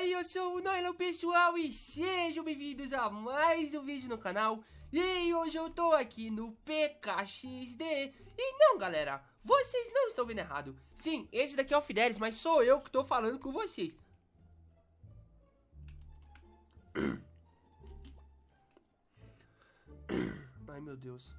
aí, eu sou o Nylon pessoal e sejam bem-vindos a mais um vídeo no canal E hoje eu tô aqui no PKXD E não galera, vocês não estão vendo errado Sim, esse daqui é o Fidelis, mas sou eu que tô falando com vocês Ai meu Deus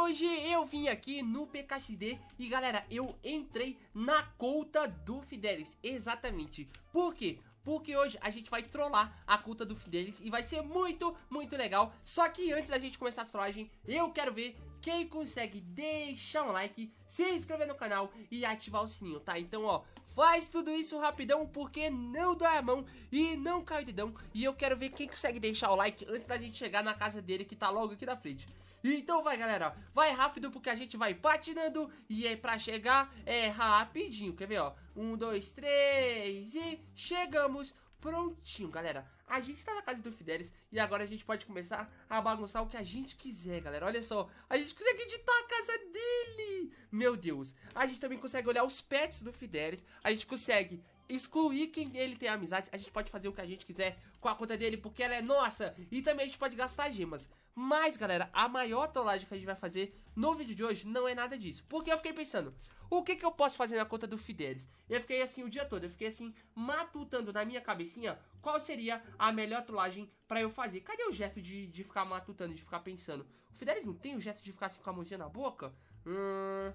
hoje eu vim aqui no PKXD e galera, eu entrei na conta do Fidelis, exatamente. Por quê? porque hoje a gente vai trollar a conta do Fidelis e vai ser muito, muito legal. Só que antes da gente começar a trollagem, eu quero ver quem consegue deixar um like, se inscrever no canal e ativar o sininho, tá? Então, ó, faz tudo isso rapidão, porque não dá a mão e não cai o dedão. E eu quero ver quem consegue deixar o like antes da gente chegar na casa dele, que tá logo aqui na frente. Então vai, galera. Vai rápido porque a gente vai patinando. E é pra chegar é rapidinho. Quer ver, ó? Um, dois, três e chegamos. Prontinho, galera. A gente tá na casa do Fidelis e agora a gente pode começar a bagunçar o que a gente quiser, galera. Olha só, a gente consegue editar a casa dele. Meu Deus. A gente também consegue olhar os pets do Fidelis. A gente consegue excluir quem ele tem amizade. A gente pode fazer o que a gente quiser com a conta dele, porque ela é nossa. E também a gente pode gastar gemas. Mas, galera, a maior trollagem que a gente vai fazer no vídeo de hoje não é nada disso. Porque eu fiquei pensando, o que, que eu posso fazer na conta do Fidelis? Eu fiquei assim o dia todo, eu fiquei assim, matutando na minha cabecinha qual seria a melhor trollagem pra eu fazer. Cadê o gesto de, de ficar matutando, de ficar pensando? O Fidelis não tem o gesto de ficar assim com a mãozinha na boca? Hum...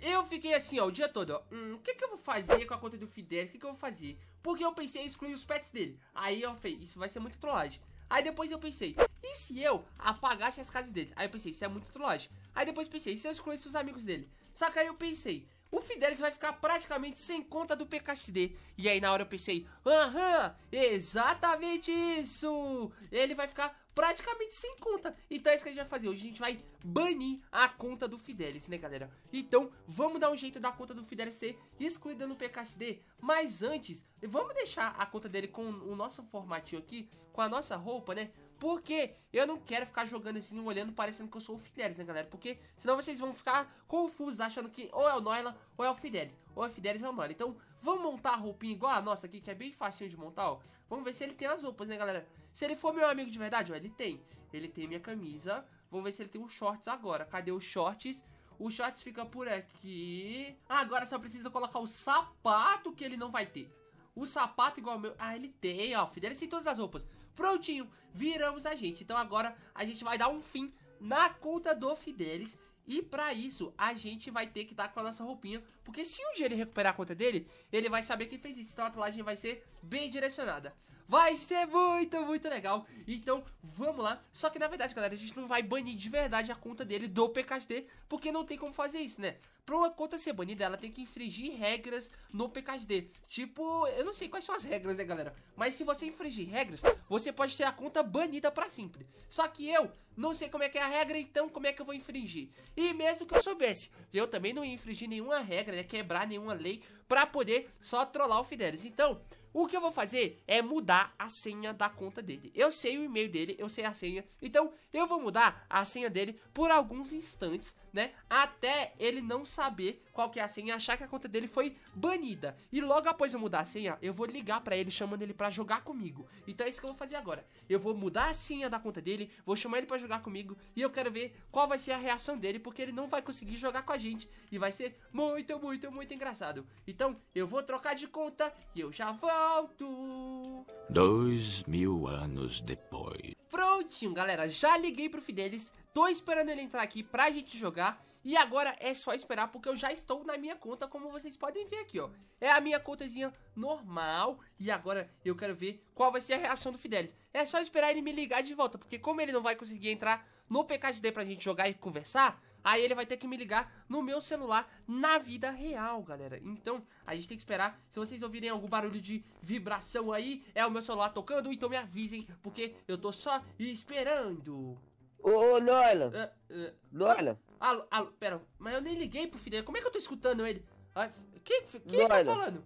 Eu fiquei assim, ó, o dia todo, ó. Hum, o que, que eu vou fazer com a conta do Fidel? O que, que eu vou fazer? Porque eu pensei em excluir os pets dele. Aí eu falei, isso vai ser muito trollagem. Aí depois eu pensei, e se eu apagasse as casas dele Aí eu pensei, isso é muito trollagem. Aí depois pensei, e se eu excluísse os amigos dele? Só que aí eu pensei, o Fidelis vai ficar praticamente sem conta do PKXD. E aí na hora eu pensei, aham, exatamente isso! Ele vai ficar praticamente sem conta. Então é isso que a gente vai fazer. Hoje a gente vai banir a conta do Fidelis, né, galera? Então, vamos dar um jeito da conta do Fidelis ser excluída no PKXD. Mas antes, vamos deixar a conta dele com o nosso formatinho aqui, com a nossa roupa, né? Porque eu não quero ficar jogando assim, olhando, parecendo que eu sou o Fidelis, né, galera? Porque senão vocês vão ficar confusos, achando que ou é o Noyla ou é o Fidelis. Ou é o Fidelis ou é o Noila. Então, vamos montar a roupinha igual a nossa aqui, que é bem facinho de montar, ó. Vamos ver se ele tem as roupas, né, galera? Se ele for meu amigo de verdade, ó, ele tem. Ele tem minha camisa. Vamos ver se ele tem os shorts agora. Cadê os shorts? O shorts fica por aqui. agora só precisa colocar o sapato que ele não vai ter. O sapato igual ao meu. Ah, ele tem, ó. Fidelis tem todas as roupas. Prontinho, viramos a gente. Então agora a gente vai dar um fim na conta do Fidelis. E para isso, a gente vai ter que dar tá com a nossa roupinha, porque se um dia ele recuperar a conta dele, ele vai saber quem fez isso, então a trollagem vai ser bem direcionada. Vai ser muito, muito legal. Então, vamos lá. Só que, na verdade, galera, a gente não vai banir de verdade a conta dele do PKD, porque não tem como fazer isso, né? Pra uma conta ser banida, ela tem que infringir regras no PKD. Tipo, eu não sei quais são as regras, né, galera? Mas se você infringir regras, você pode ter a conta banida pra sempre. Só que eu não sei como é que é a regra, então como é que eu vou infringir? E mesmo que eu soubesse, eu também não ia infringir nenhuma regra, né, quebrar nenhuma lei pra poder só trollar o Fidelis. Então... O que eu vou fazer é mudar a senha da conta dele. Eu sei o e-mail dele, eu sei a senha, então eu vou mudar a senha dele por alguns instantes, né? Até ele não saber qual que é a senha, achar que a conta dele foi banida. E logo após eu mudar a senha, eu vou ligar para ele chamando ele para jogar comigo. Então é isso que eu vou fazer agora. Eu vou mudar a senha da conta dele, vou chamar ele para jogar comigo e eu quero ver qual vai ser a reação dele, porque ele não vai conseguir jogar com a gente e vai ser muito, muito, muito engraçado. Então eu vou trocar de conta e eu já volto. Dois mil anos depois. Prontinho, galera. Já liguei pro Fidelis, Tô esperando ele entrar aqui pra gente jogar. E agora é só esperar, porque eu já estou na minha conta, como vocês podem ver aqui, ó. É a minha contazinha normal. E agora eu quero ver qual vai ser a reação do Fidelis. É só esperar ele me ligar de volta, porque como ele não vai conseguir entrar no PKD pra gente jogar e conversar, aí ele vai ter que me ligar no meu celular na vida real, galera. Então, a gente tem que esperar. Se vocês ouvirem algum barulho de vibração aí, é o meu celular tocando, então me avisem, porque eu tô só esperando. Ô, ô, Noila! Uh, Alô, alô, pera, mas eu nem liguei pro Fidel, como é que eu tô escutando ele? Ah, quem quem tá falando?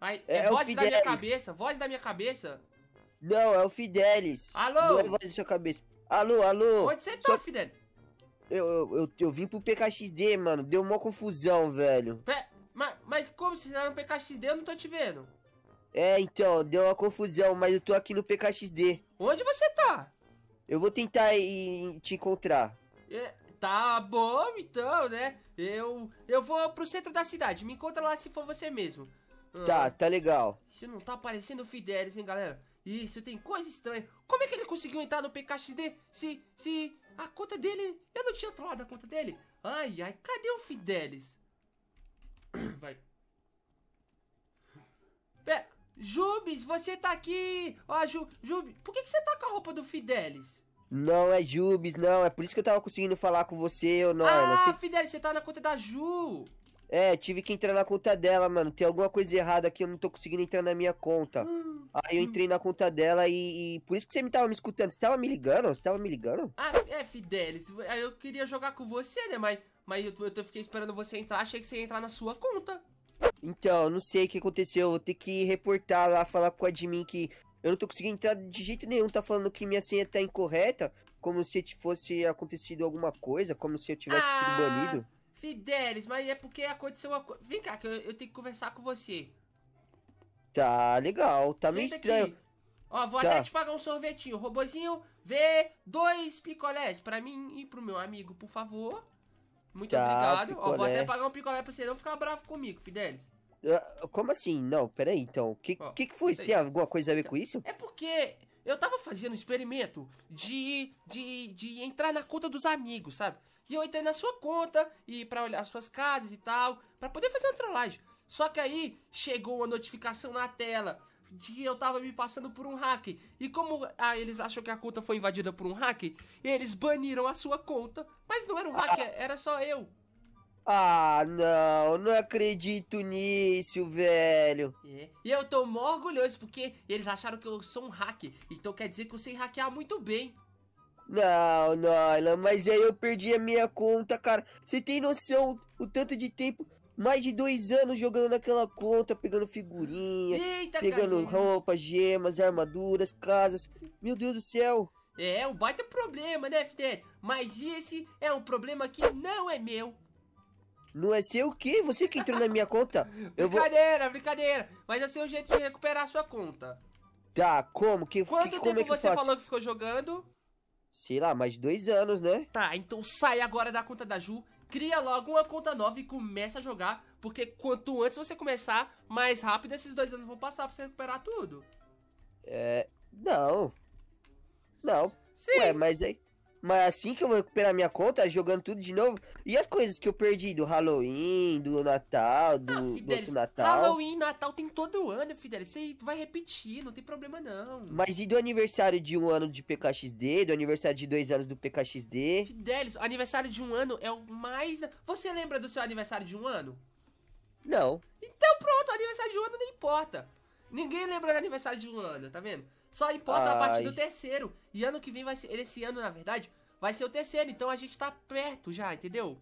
Ai, é, é, é voz da minha cabeça, voz da minha cabeça. Não, é o Fidelis. Alô? Não é voz da sua cabeça. Alô, alô? Onde você tá, Fidel? Eu, eu, eu, eu, vim pro PKXD, mano. Deu uma confusão, velho. Pera, mas, mas como você tá no PKXD? Eu não tô te vendo. É, então, deu uma confusão, mas eu tô aqui no PKXD. Onde você tá? Eu vou tentar te encontrar. É, tá bom, então, né? Eu, eu vou pro centro da cidade. Me encontra lá se for você mesmo. Tá, ah, tá legal. Isso não tá parecendo o Fidelis, hein, galera? Isso, tem coisa estranha. Como é que ele conseguiu entrar no PKXD se, se a conta dele... Eu não tinha trollado a conta dele. Ai, ai, cadê o Fidelis? Vai. Pera, Jubes, você tá aqui! Ó, Ju, Jubes, por que, que você tá com a roupa do Fidelis? Não é Jubes, não. É por isso que eu tava conseguindo falar com você, ô Norma. Ah, você... Fidelis, você tá na conta da Ju! É, tive que entrar na conta dela, mano. Tem alguma coisa errada aqui, eu não tô conseguindo entrar na minha conta. Hum, Aí eu entrei hum. na conta dela e, e, Por isso que você me tava me escutando. Você tava me ligando? Você tava me ligando? Ah, é, Fidelis. Eu queria jogar com você, né? Mas, mas eu, eu fiquei esperando você entrar. Achei que você ia entrar na sua conta. Então, não sei o que aconteceu. Vou ter que reportar lá, falar com o admin que eu não tô conseguindo entrar de jeito nenhum. Tá falando que minha senha tá incorreta. Como se fosse acontecido alguma coisa. Como se eu tivesse ah, sido banido. Fidelis, mas é porque aconteceu uma coisa. Vem cá, que eu, eu, tenho que conversar com você. Tá legal, tá Senta meio estranho. Aqui. Ó, vou tá. até te pagar um sorvetinho. Robozinho, vê dois picolés pra mim e pro meu amigo, por favor. Muito tá, obrigado. Ó, vou até pagar um picolé pra você não ficar bravo comigo, Fidelis. Ah, como assim? Não, peraí, então. O que, que, que foi? Você tem alguma coisa a ver então, com isso? É porque eu tava fazendo um experimento de, de, de entrar na conta dos amigos, sabe? E eu entrei na sua conta e para olhar as suas casas e tal, para poder fazer uma trollagem. Só que aí chegou uma notificação na tela de que eu tava me passando por um hack. E como ah, eles acham que a conta foi invadida por um hack, eles baniram a sua conta. Mas não era um hacker, era só eu. Ah, não, não acredito nisso, velho. É. E eu tô mó orgulhoso porque eles acharam que eu sou um hack Então quer dizer que eu sei hackear muito bem. Não, Noila, mas aí eu perdi a minha conta, cara. Você tem noção o tanto de tempo mais de dois anos jogando naquela conta, pegando figurinha, Eita, pegando roupas, gemas, armaduras, casas. Meu Deus do céu! É, é um baita problema, né, Fidel? Mas esse é um problema que não é meu. Não é seu o quê? Você que entrou na minha conta? Eu brincadeira, vou... brincadeira. Mas assim é o jeito de recuperar a sua conta. Tá, como? Que, Quanto é que, como tempo é que você falou que ficou jogando? Sei lá, mais de dois anos, né? Tá, então sai agora da conta da Ju cria logo uma conta nova e começa a jogar, porque quanto antes você começar, mais rápido esses dois anos vão passar pra você recuperar tudo. É. Não. Não. Sim. Ué, mas aí. Mas assim que eu vou recuperar minha conta, jogando tudo de novo. E as coisas que eu perdi do Halloween, do Natal, do, ah, Fidelis, do Natal. Halloween, Natal tem todo ano, Fidelis. Você vai repetir, não tem problema não. Mas e do aniversário de um ano de PKXD, do aniversário de dois anos do PKXD? Fidelis, aniversário de um ano é o mais. Você lembra do seu aniversário de um ano? Não. Então pronto, aniversário de um ano não importa. Ninguém lembra do aniversário de um ano, tá vendo? Só importa Ai. a partir do terceiro. E ano que vem vai ser. Esse ano, na verdade, vai ser o terceiro. Então a gente tá perto já, entendeu?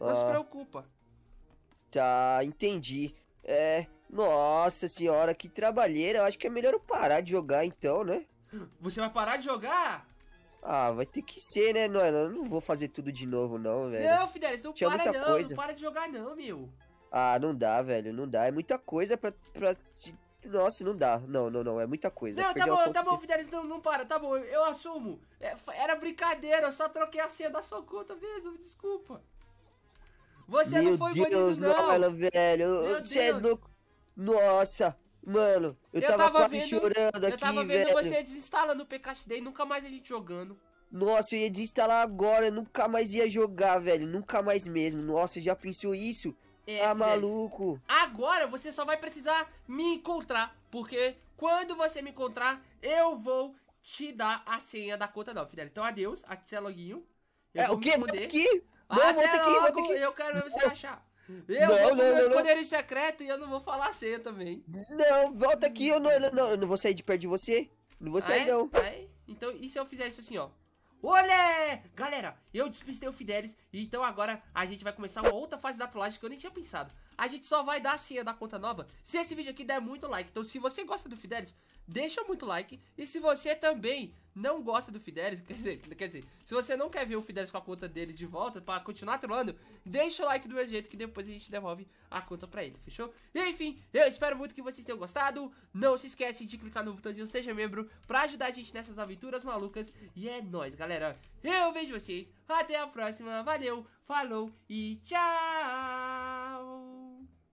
Não ah. se preocupa. Tá, entendi. É. Nossa senhora, que trabalheira. Eu acho que é melhor eu parar de jogar então, né? Você vai parar de jogar? Ah, vai ter que ser, né? Não, eu não vou fazer tudo de novo, não, velho. Não, Fidelis, não Tinha para não. Coisa. Não para de jogar, não, meu. Ah, não dá, velho. Não dá. É muita coisa pra, pra se nossa, não dá. Não, não, não. É muita coisa. Não, tá bom, tá bom, Fidelis. Não, não para. Tá bom, eu assumo. É, era brincadeira. Eu só troquei a senha da sua conta mesmo. Desculpa. Você Meu não foi Deus, banido, não. Mano, velho. Meu você é Deus. é louco. Nossa. Mano, eu, eu tava, tava vendo, chorando aqui, aqui, Eu tava vendo velho. você desinstalando o PKX Day. Nunca mais a gente jogando. Nossa, eu ia desinstalar agora, eu nunca mais ia jogar, velho. Nunca mais mesmo. Nossa, já pensou isso? É, ah, maluco. Agora você só vai precisar me encontrar, porque quando você me encontrar, eu vou te dar a senha da conta não, Fidel. Então adeus, aqui é é, o quê? Vou ter que ir? Não, vou ter que ir, vou ter que ir. Eu quero ver você não. achar. Eu não, vou pro meu esconderijo secreto e eu não vou falar a senha também. Não, volta aqui, eu não, eu não, eu não vou sair de perto de você. Não vou sair, ah, é? não. é? Então, e se eu fizer isso assim, ó? Olê! Galera, eu despistei o Fidelis, então agora a gente vai começar uma outra fase da trollagem que eu nem tinha pensado. A gente só vai dar a senha da conta nova se esse vídeo aqui der muito like. Então se você gosta do Fidelis, deixa muito like. E se você também não gosta do Fidelis, quer dizer, quer dizer, se você não quer ver o Fidelis com a conta dele de volta para continuar trollando, deixa o like do meu jeito que depois a gente devolve a conta para ele, fechou? E enfim, eu espero muito que vocês tenham gostado. Não se esquece de clicar no botãozinho seja membro para ajudar a gente nessas aventuras malucas. E é nóis, galera. Eu vejo vocês. Até a próxima. Valeu, falou e tchau!